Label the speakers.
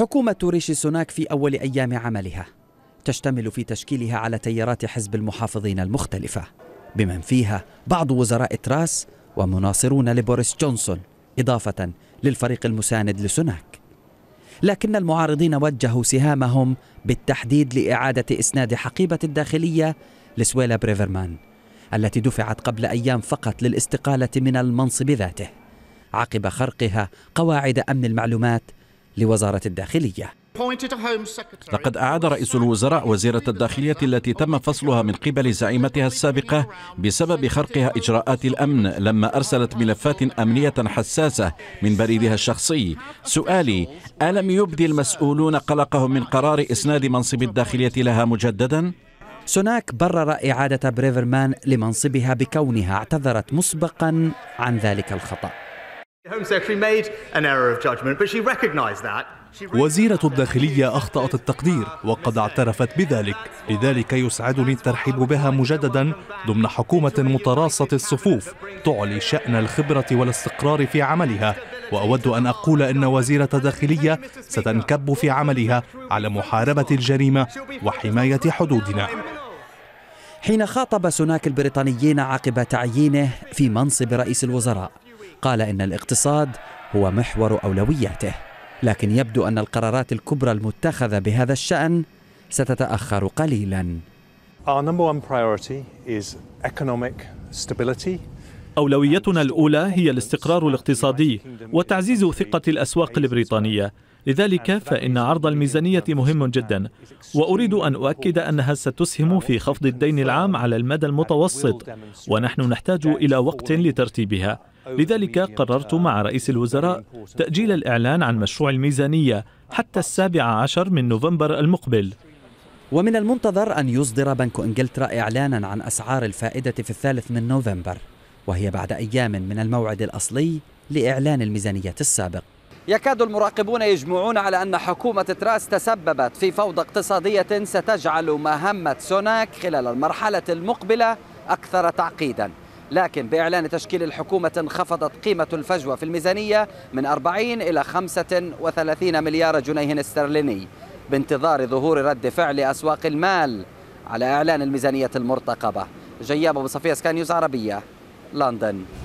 Speaker 1: حكومة ريشي سوناك في أول أيام عملها تشتمل في تشكيلها على تيارات حزب المحافظين المختلفة بمن فيها بعض وزراء تراس ومناصرون لبوريس جونسون إضافة للفريق المساند لسوناك لكن المعارضين وجهوا سهامهم بالتحديد لإعادة إسناد حقيبة الداخلية لسويلا بريفرمان التي دفعت قبل أيام فقط للاستقالة من المنصب ذاته عقب خرقها قواعد أمن المعلومات لوزارة الداخلية
Speaker 2: لقد أعاد رئيس الوزراء وزيرة الداخلية التي تم فصلها من قبل زعيمتها السابقة بسبب خرقها إجراءات الأمن لما أرسلت ملفات أمنية حساسة من بريدها الشخصي سؤالي ألم يبدي المسؤولون قلقهم من قرار إسناد منصب الداخلية لها مجددا؟
Speaker 1: سوناك برر إعادة بريفرمان لمنصبها بكونها اعتذرت مسبقا
Speaker 3: عن ذلك الخطأ وزيرة الداخلية أخطأت التقدير وقد اعترفت بذلك لذلك يسعدني الترحيب بها مجددا ضمن حكومة متراصة الصفوف تعلي شأن الخبرة والاستقرار في عملها وأود أن أقول أن وزيرة داخلية ستنكب في عملها على محاربة الجريمة وحماية حدودنا
Speaker 1: حين خاطب سوناك البريطانيين عقب تعيينه في منصب رئيس الوزراء قال إن الاقتصاد هو محور أولوياته لكن يبدو أن القرارات الكبرى المتخذة بهذا الشأن ستتأخر قليلا
Speaker 4: أولويتنا الأولى هي الاستقرار الاقتصادي وتعزيز ثقة الأسواق البريطانية لذلك فإن عرض الميزانية مهم جدا وأريد أن أؤكد أنها ستسهم في خفض الدين العام على المدى المتوسط ونحن نحتاج إلى وقت لترتيبها لذلك قررت مع رئيس الوزراء تأجيل الإعلان عن مشروع الميزانية حتى السابع عشر من نوفمبر المقبل ومن المنتظر أن يصدر
Speaker 1: بنك إنجلترا إعلانا عن أسعار الفائدة في الثالث من نوفمبر وهي بعد أيام من الموعد الأصلي لإعلان الميزانية السابق يكاد المراقبون يجمعون على أن حكومة تراس تسببت في فوضى اقتصادية ستجعل مهمة سوناك خلال المرحلة المقبلة أكثر تعقيداً لكن بإعلان تشكيل الحكومة انخفضت قيمة الفجوة في الميزانية من 40 إلى 35 مليار جنيه استرليني بانتظار ظهور رد فعل أسواق المال على إعلان الميزانية المرتقبة جياب أبو صفية سكاي نيوز عربية لندن